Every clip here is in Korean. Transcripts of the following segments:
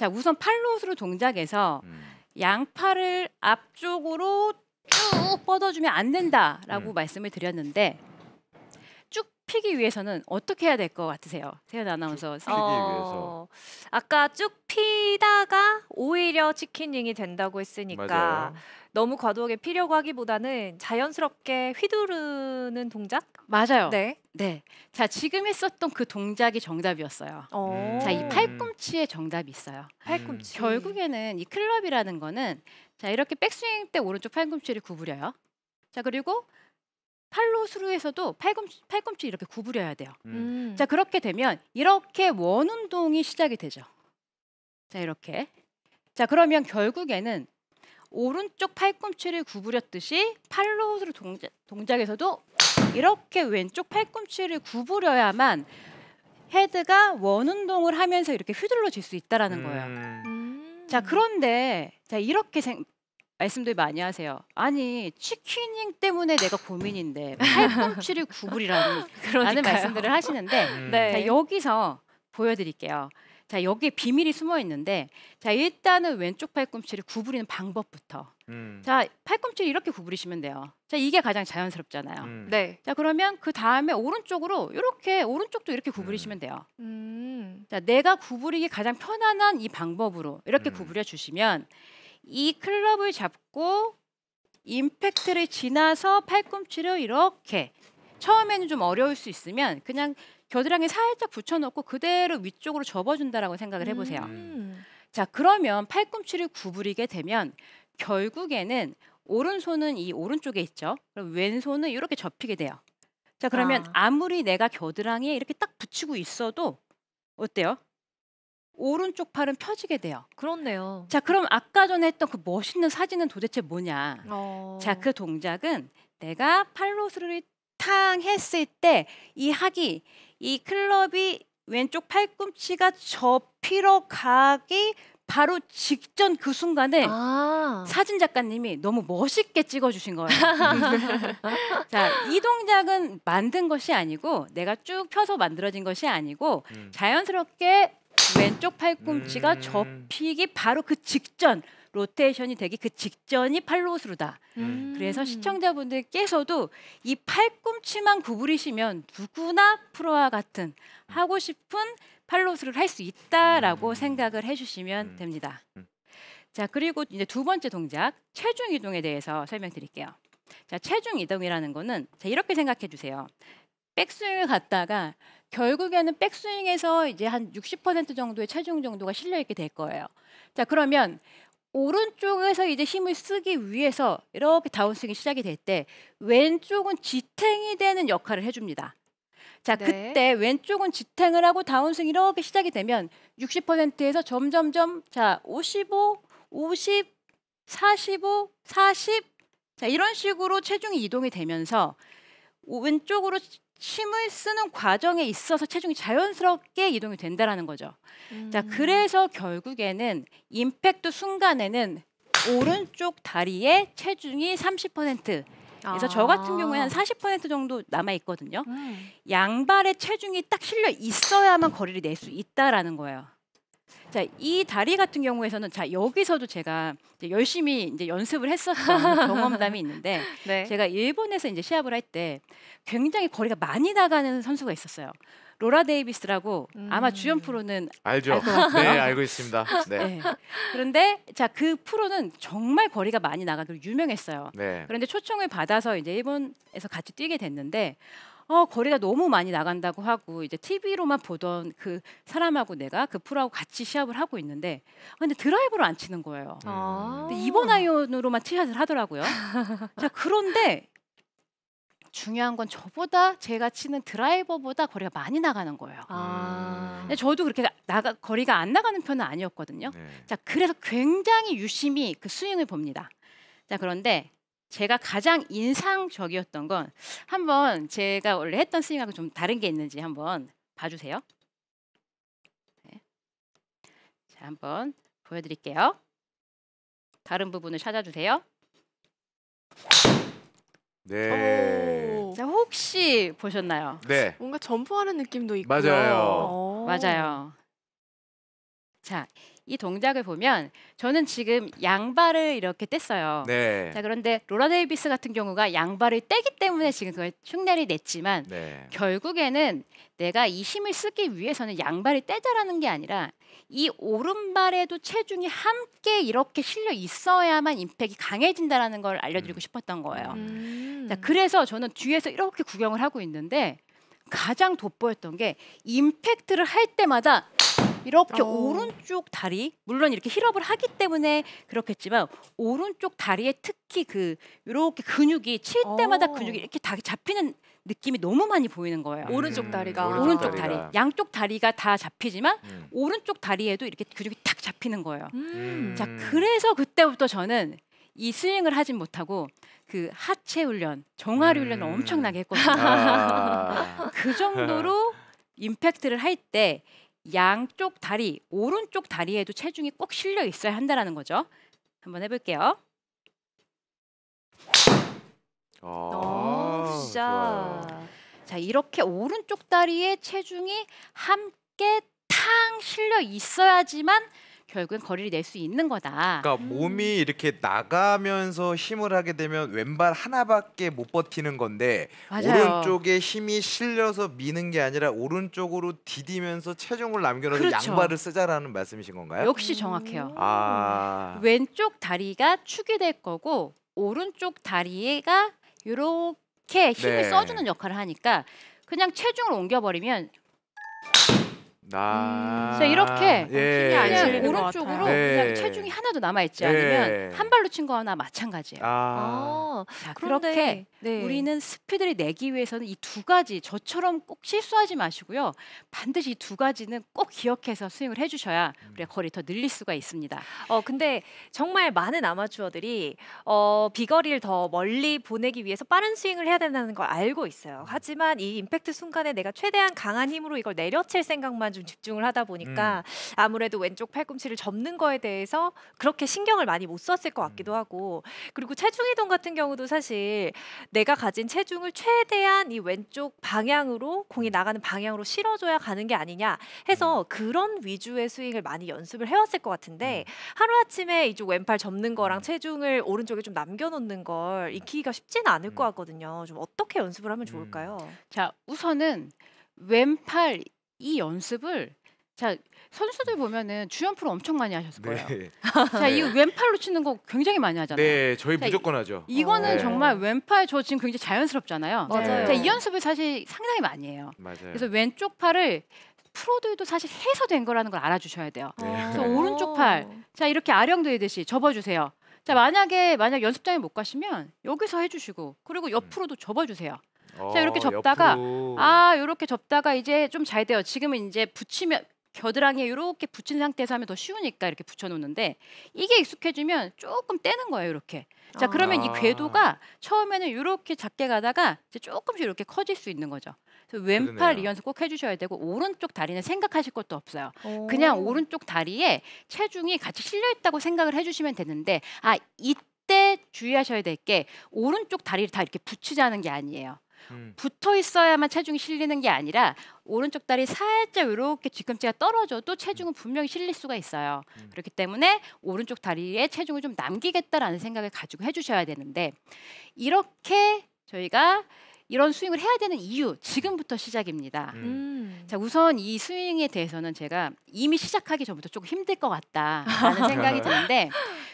자, 우선 팔로우스로동작해서 음. 양팔을 앞쪽으로 쭉 뻗어주면 안 된다라고 음. 말씀을 드렸는데 쭉 피기 위해서는 어떻게 해야 될 것 같으세요? 세연 아나운서. 쭉 피기 어... 위해서. 아까 쭉 피다가 오히려 치킨링이 된다고 했으니까 맞아요. 너무 과도하게 피려고 하기보다는 자연스럽게 휘두르는 동작? 맞아요. 네. 네. 자, 지금 했었던 그 동작이 정답이었어요. 음. 자, 이팔꿈치에 정답이 있어요. 팔꿈치. 결국에는 이 클럽이라는 거는 자, 이렇게 백스윙 때 오른쪽 팔꿈치를 구부려요. 자, 그리고 팔로 수루에서도 팔꿈치, 팔꿈치 이렇게 구부려야 돼요. 음. 음. 자, 그렇게 되면 이렇게 원 운동이 시작이 되죠. 자, 이렇게. 자, 그러면 결국에는 오른쪽 팔꿈치를 구부렸듯이 팔로우드 동작, 동작에서도 이렇게 왼쪽 팔꿈치를 구부려야만 헤드가 원 운동을 하면서 이렇게 휘둘러질 수 있다라는 거예요. 음. 자 그런데 자 이렇게 생, 말씀들 많이 하세요. 아니 치킨닝 때문에 내가 고민인데 팔꿈치를 구부리라는 말씀들을 하시는데 음. 자, 여기서 보여드릴게요. 자 여기에 비밀이 숨어 있는데 자 일단은 왼쪽 팔꿈치를 구부리는 방법부터 음. 자 팔꿈치를 이렇게 구부리시면 돼요. 자 이게 가장 자연스럽잖아요. 음. 네. 자 그러면 그 다음에 오른쪽으로 이렇게 오른쪽도 이렇게 구부리시면 음. 돼요. 음. 자 내가 구부리기 가장 편안한 이 방법으로 이렇게 음. 구부려 주시면 이 클럽을 잡고 임팩트를 지나서 팔꿈치를 이렇게 처음에는 좀 어려울 수 있으면 그냥 겨드랑이 살짝 붙여놓고 그대로 위쪽으로 접어준다라고 생각을 해보세요. 음. 자 그러면 팔꿈치를 구부리게 되면 결국에는 오른손은 이 오른쪽에 있죠. 그럼 왼손은 이렇게 접히게 돼요. 자 그러면 아. 무리 내가 겨드랑이에 이렇게 딱 붙이고 있어도 어때요? 오른쪽 팔은 펴지게 돼요. 그렇네요. 자 그럼 아까 전에 했던 그 멋있는 사진은 도대체 뭐냐? 어. 자그 동작은 내가 팔로스를 바탕했을 때 이 학이 이 클럽이 왼쪽 팔꿈치가 접히러 가기 바로 직전 그 순간에 아 사진 작가님이 너무 멋있게 찍어주신 거예요. 자, 이 동작은 만든 것이 아니고 내가 쭉 펴서 만들어진 것이 아니고 음. 자연스럽게 왼쪽 팔꿈치가 음 접히기 바로 그 직전 로테이션이 되기 그 직전이 팔로우스루다. 음. 그래서 시청자분들께서도 이 팔꿈치만 구부리시면 누구나 프로와 같은 하고 싶은 팔로우스루를 할 수 있다라고 음. 생각을 해주시면 음. 됩니다. 음. 자 그리고 이제 두 번째 동작 체중 이동에 대해서 설명드릴게요. 자 체중 이동이라는 거는 자, 이렇게 생각해 주세요. 백스윙을 갔다가 결국에는 백스윙에서 이제 한 60% 정도의 체중 정도가 실려 있게 될 거예요. 자 그러면 오른쪽에서 이제 힘을 쓰기 위해서 이렇게 다운스윙이 시작이 될 때 왼쪽은 지탱이 되는 역할을 해줍니다. 자, 네. 그때 왼쪽은 지탱을 하고 다운스윙 이렇게 시작이 되면 60%에서 점점점 자, 55, 50, 45, 40 자, 이런 식으로 체중이 이동이 되면서 왼쪽으로 침을 쓰는 과정에 있어서 체중이 자연스럽게 이동이 된다라는 거죠. 음. 자, 그래서 결국에는 임팩트 순간에는 오른쪽 다리에 체중이 30% 그래서 아. 저 같은 경우에는 한40% 아. 정도 남아 있거든요. 음. 양발에 체중이 딱 실려 있어야만 거리를 낼 수 있다라는 거예요. 자, 이 다리 같은 경우에서는 자, 여기서도 제가 이제 열심히 이제 연습을 했었던 아, 뭐 경험담이 있는데 네. 제가 일본에서 이제 시합을 할 때 굉장히 거리가 많이 나가는 선수가 있었어요. 로라 데이비스라고 음. 아마 주연 프로는 알죠. 네, 알고 있습니다. 네. 네. 그런데 자 그 프로는 정말 거리가 많이 나가기로 유명했어요. 네. 그런데 초청을 받아서 이제 일본에서 같이 뛰게 됐는데 어, 거리가 너무 많이 나간다고 하고 이제 TV로만 보던 그 사람하고 내가 그 프로하고 같이 시합을 하고 있는데 아, 근데 드라이브를 안 치는 거예요. 아~ 근데 2번 아이언으로만 티샷을 하더라고요. 자, 그런데 중요한 건 저보다 제가 치는 드라이버보다 거리가 많이 나가는 거예요. 아. 저도 그렇게 나가 거리가 안 나가는 편은 아니었거든요. 네. 자, 그래서 굉장히 유심히 그 스윙을 봅니다. 자, 그런데 제가 가장 인상적이었던 건 한번 제가 원래 했던 스윙하고 좀 다른 게 있는지 한번 봐주세요. 네. 자, 한번 보여드릴게요. 다른 부분을 찾아주세요. 네. 자, 혹시 보셨나요? 네. 뭔가 점프하는 느낌도 있고요. 맞아요. 오. 맞아요. 자, 이 동작을 보면 저는 지금 양발을 이렇게 뗐어요. 네. 자 그런데 로라 데이비스 같은 경우가 양발을 떼기 때문에 지금 그걸 흉내를 냈지만 네. 결국에는 내가 이 힘을 쓰기 위해서는 양발을 떼자라는 게 아니라 이 오른발에도 체중이 함께 이렇게 실려 있어야만 임팩이 강해진다라는 걸 알려드리고 음. 싶었던 거예요. 음. 음. 자, 그래서 저는 뒤에서 이렇게 구경을 하고 있는데 가장 돋보였던 게 임팩트를 할 때마다 이렇게 어. 오른쪽 다리 물론 이렇게 힐업을 하기 때문에 그렇겠지만 오른쪽 다리에 특히 그 이렇게 근육이 칠 어. 때마다 어. 근육이 이렇게 다 잡히는 느낌이 너무 많이 보이는 거예요. 음, 오른쪽 다리가 오른쪽 다리, 양쪽 다리가 다 잡히지만 음. 오른쪽 다리에도 이렇게 근육이 탁 잡히는 거예요. 음. 자, 그래서 그때부터 저는 이 스윙을 하진 못하고 그 하체 훈련, 정활 음. 훈련을 엄청나게 했거든요. 아. 그 정도로 임팩트를 할때 양쪽 다리, 오른쪽 다리에도 체중이 꼭 실려 있어야 한다라는 거죠. 한번 해볼게요. 아, 자 이렇게 오른쪽 다리에 체중이 함께 탕 실려 있어야지만 결국엔 거리를 낼 수 있는 거다. 그러니까 음. 몸이 이렇게 나가면서 힘을 하게 되면 왼발 하나밖에 못 버티는 건데 맞아요. 오른쪽에 힘이 실려서 미는 게 아니라 오른쪽으로 디디면서 체중을 남겨놓은 그렇죠. 양발을 쓰자라는 말씀이신 건가요? 역시 정확해요. 음. 아. 왼쪽 다리가 축이 될 거고 오른쪽 다리가 이렇게 힘을 네. 써주는 역할을 하니까 그냥 체중을 옮겨버리면 아. 그래서 이렇게 예. 힘이 안 그냥 예. 그 오른쪽으로 네. 그냥 체중이 하나도 남아 있지 예. 않으면 한 발로 친 거나 마찬가지예요. 아. 아, 그렇게 네. 우리는 스피드를 내기 위해서는 이 두 가지 저처럼 꼭 실수하지 마시고요. 반드시 이 두 가지는 꼭 기억해서 스윙을 해주셔야 우리 음. 거리 더 늘릴 수가 있습니다. 어 근데 정말 많은 아마추어들이 어 비거리를 더 멀리 보내기 위해서 빠른 스윙을 해야 된다는 걸 알고 있어요. 하지만 이 임팩트 순간에 내가 최대한 강한 힘으로 이걸 내려칠 생각만 좀좀 집중을 하다 보니까 음. 아무래도 왼쪽 팔꿈치를 접는 거에 대해서 그렇게 신경을 많이 못 썼을 것 같기도 음. 하고 그리고 체중 이동 같은 경우도 사실 내가 가진 체중을 최대한 이 왼쪽 방향으로 공이 나가는 방향으로 실어줘야 가는 게 아니냐 해서 음. 그런 위주의 스윙을 많이 연습을 해왔을 것 같은데 음. 하루아침에 이쪽 왼팔 접는 거랑 체중을 오른쪽에 좀 남겨놓는 걸 익히기가 쉽지는 않을 것 같거든요. 좀 어떻게 연습을 하면 좋을까요? 자, 우선은 왼팔 이 연습을 자 선수들 보면은 주연 프로 엄청 많이 하셨을 네. 거예요. 네. 자, 네. 이 왼팔로 치는 거 굉장히 많이 하잖아요. 네, 저희 자, 무조건 하죠. 이거는 어. 네. 정말 왼팔 저 지금 굉장히 자연스럽잖아요. 맞아요. 자, 이 연습을 사실 상당히 많이 해요. 맞아요. 그래서 왼쪽 팔을 프로들도 사실 해서 된 거라는 걸 알아주셔야 돼요. 네. 그래서 오른쪽 팔, 자 이렇게 아령 되듯이 접어주세요. 자 만약에 만약 연습장에 못 가시면 여기서 해주시고 그리고 음. 옆으로도 접어주세요. 어, 자, 이렇게 접다가 옆으로. 아, 이렇게 접다가 이제 좀 잘 돼요. 지금은 이제 붙이면 겨드랑이에 이렇게 붙인 상태에서 하면 더 쉬우니까 이렇게 붙여놓는데 이게 익숙해지면 조금 떼는 거예요 이렇게 자 아. 그러면 이 궤도가 처음에는 이렇게 작게 가다가 이제 조금씩 이렇게 커질 수 있는 거죠 그래서 왼팔 이 연습 꼭 해주셔야 되고 오른쪽 다리는 생각하실 것도 없어요 오. 그냥 오른쪽 다리에 체중이 같이 실려있다고 생각을 해주시면 되는데 아 이때 주의하셔야 될 게 오른쪽 다리를 다 이렇게 붙이자는 게 아니에요 음. 붙어 있어야만 체중이 실리는 게 아니라 오른쪽 다리 살짝 이렇게 뒤꿈치가 떨어져도 체중은 음. 분명히 실릴 수가 있어요. 음. 그렇기 때문에 오른쪽 다리에 체중을 좀 남기겠다라는 생각을 가지고 해주셔야 되는데 이렇게 저희가 이런 스윙을 해야 되는 이유 지금부터 시작입니다. 음. 음. 자 우선 이 스윙에 대해서는 제가 이미 시작하기 전부터 조금 힘들 것 같다라는 생각이 드는데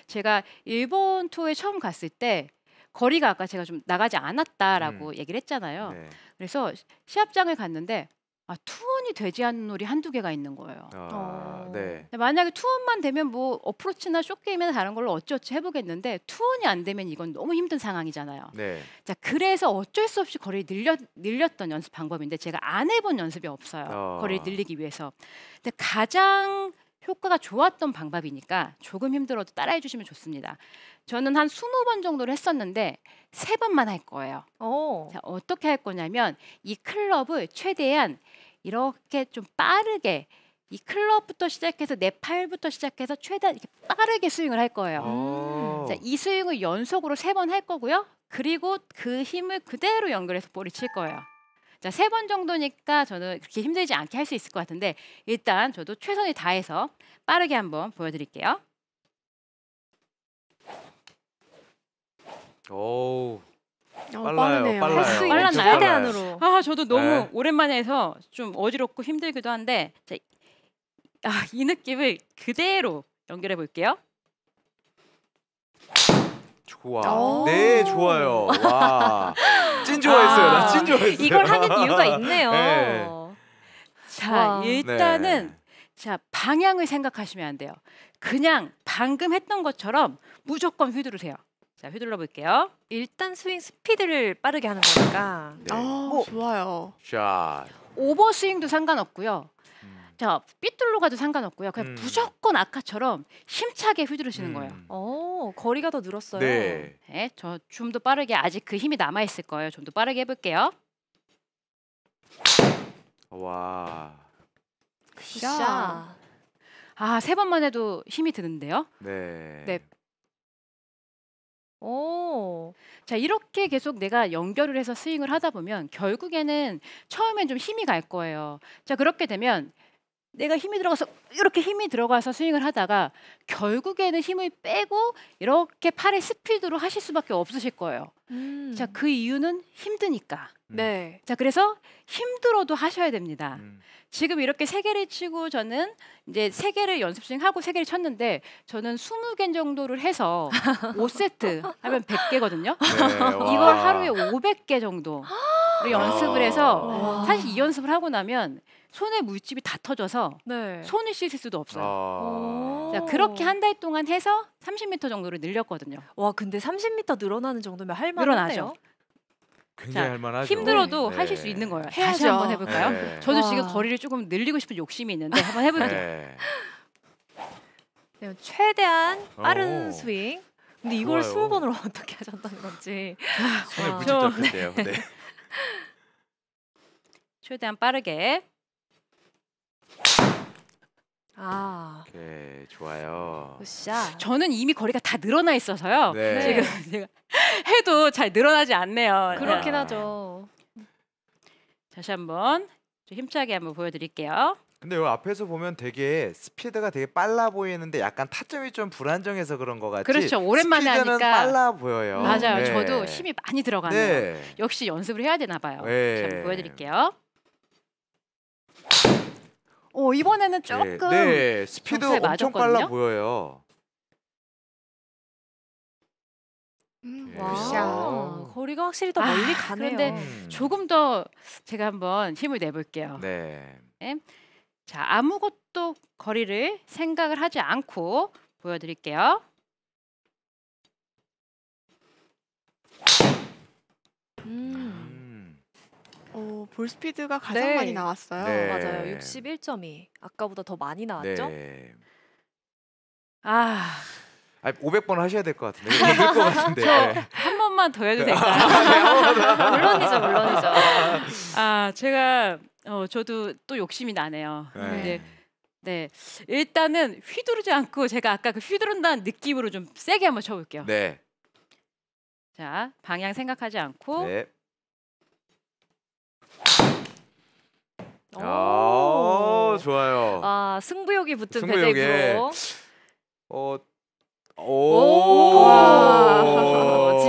제가 일본 투어에 처음 갔을 때 거리가 아까 제가 좀 나가지 않았다라고 음. 얘기를 했잖아요. 네. 그래서 시합장을 갔는데 아, 투혼이 되지 않는 놀이 한 두 개가 있는 거예요. 아, 어. 네. 만약에 투혼만 되면 뭐 어프로치나 쇼게임이나 다른 걸로 어찌어찌 해보겠는데 투혼이 안 되면 이건 너무 힘든 상황이잖아요. 네. 자 그래서 어쩔 수 없이 거리를 늘려, 늘렸던 연습 방법인데 제가 안 해본 연습이 없어요. 아. 거리를 늘리기 위해서. 근데 가장 효과가 좋았던 방법이니까 조금 힘들어도 따라해 주시면 좋습니다. 저는 한 20번 정도를 했었는데 세 번만 할 거예요. 오. 자, 어떻게 할 거냐면 이 클럽을 최대한 이렇게 좀 빠르게 이 클럽부터 시작해서 내 팔부터 시작해서 최대한 이렇게 빠르게 스윙을 할 거예요. 아. 자, 이 스윙을 연속으로 세 번 할 거고요. 그리고 그 힘을 그대로 연결해서 볼이 칠 거예요. 자, 세 번 정도니까 저는 그렇게 힘들지 않게 할 수 있을 것 같은데 일단 저도 최선을 다해서 빠르게 한번 보여드릴게요. 오, 어, 빨라요, 빨라요. 빨랐나요? 최대한으로. 아, 저도 너무 네. 오랜만에 해서 좀 어지럽고 힘들기도 한데 자, 아, 이 느낌을 그대로 연결해 볼게요. 좋아. 네, 좋아요. 와. 좋아했어요. 아, 나찐 좋아했어요. 이걸 하는 이유가 있네요. 네. 자, 와. 일단은 네. 자, 방향을 생각하시면 안 돼요. 그냥 방금 했던 것처럼 무조건 휘두르세요. 자, 휘둘러 볼게요. 일단 스윙 스피드를 빠르게 하는 거니까. 네. 아, 뭐, 좋아요. 자. 오버스윙도 상관없고요. 자 삐뚤로 가도 상관없고요. 그냥 음. 무조건 아까처럼 힘차게 휘두르시는 음. 거예요. 어 거리가 더 늘었어요. 네. 네저 좀 더 빠르게 아직 그 힘이 남아 있을 거예요. 좀 더 빠르게 해볼게요. 와. 샤. 아세 번만 해도 힘이 드는데요. 네. 네. 오. 자, 이렇게 계속 내가 연결을 해서 스윙을 하다 보면 결국에는 처음엔 좀 힘이 갈 거예요. 자, 그렇게 되면 내가 힘이 들어가서 이렇게 힘이 들어가서 스윙을 하다가 결국에는 힘을 빼고 이렇게 팔의 스피드로 하실 수밖에 없으실 거예요. 음. 자, 그 이유는 힘드니까. 음. 네. 자, 그래서 힘들어도 하셔야 됩니다. 음. 지금 이렇게 세 개를 치고 저는 이제 세 개를 연습 스윙하고 세 개를 쳤는데 저는 2 0개 정도를 해서 5세트 하면 100개거든요. 네, 이걸 하루에 500개 정도 연습을 해서 사실 이 연습을 하고 나면 손에 물집이 다 터져서 네. 손을 씻을 수도 없어요. 아. 자, 그렇게 한 달 동안 해서 30m 정도를 늘렸거든요. 와 근데 30m 늘어나는 정도면 할만하네요. 굉장히 할만하죠. 힘들어도 네. 하실 수 있는 거예요. 해야죠. 다시 한번 해볼까요? 네. 저도 와. 지금 거리를 조금 늘리고 싶은 욕심이 있는데 한번 해볼게요. 네. 네, 최대한 어. 빠른 오. 스윙. 근데 이걸 좋아요. 20번으로 어떻게 하셨다는 건지. 손에 무지 아, 떴는데요. 네. 최대한 빠르게. 아. 오케이, 좋아요. 으쌰. 저는 이미 거리가 다 늘어나 있어서요. 네. 지금 제가 해도 잘 늘어나지 않네요. 그렇긴 아. 하죠. 다시 한번 좀 힘차게 한번 보여드릴게요. 근데 요 앞에서 보면 되게 스피드가 되게 빨라 보이는데 약간 타점이 좀 불안정해서 그런 것 같지. 그렇죠. 오랜만에 스피드는 하니까 빨라 보여요. 맞아요. 네. 저도 힘이 많이 들어가네요. 네. 역시 연습을 해야 되나 봐요. 네. 자, 보여드릴게요. 오 어, 이번에는 네, 조금 네, 네 스피드 엄청 맞았거든요? 빨라 보여요. 음, 네. 와 음. 거리가 확실히 더 아, 멀리 아, 가네요. 그런데 음. 조금 더 제가 한번 힘을 내볼게요. 네. 네. 자 아무것도 거리를 생각을 하지 않고 보여드릴게요. 어, 음. 볼 스피드가 가장 네. 많이 나왔어요. 네. 맞아요. 61.2. 아까보다 더 많이 나왔죠? 네. 아, 아 500번 하셔야 될 것 같은데. 이길 것 같은데. 네. 한 번만 더 해도 네. 될까요? 아, 네, 물론이죠, 물론이죠. 아, 제가 어, 저도 또 욕심이 나네요. 네. 네. 일단은 휘두르지 않고 제가 아까 그 휘두른다는 느낌으로 좀 세게 한번 쳐볼게요. 네. 자, 방향 생각하지 않고 네. 아, 좋아요. 아, 승부욕이 붙은 승부욕 배제구로. 어, 오. 오. 오.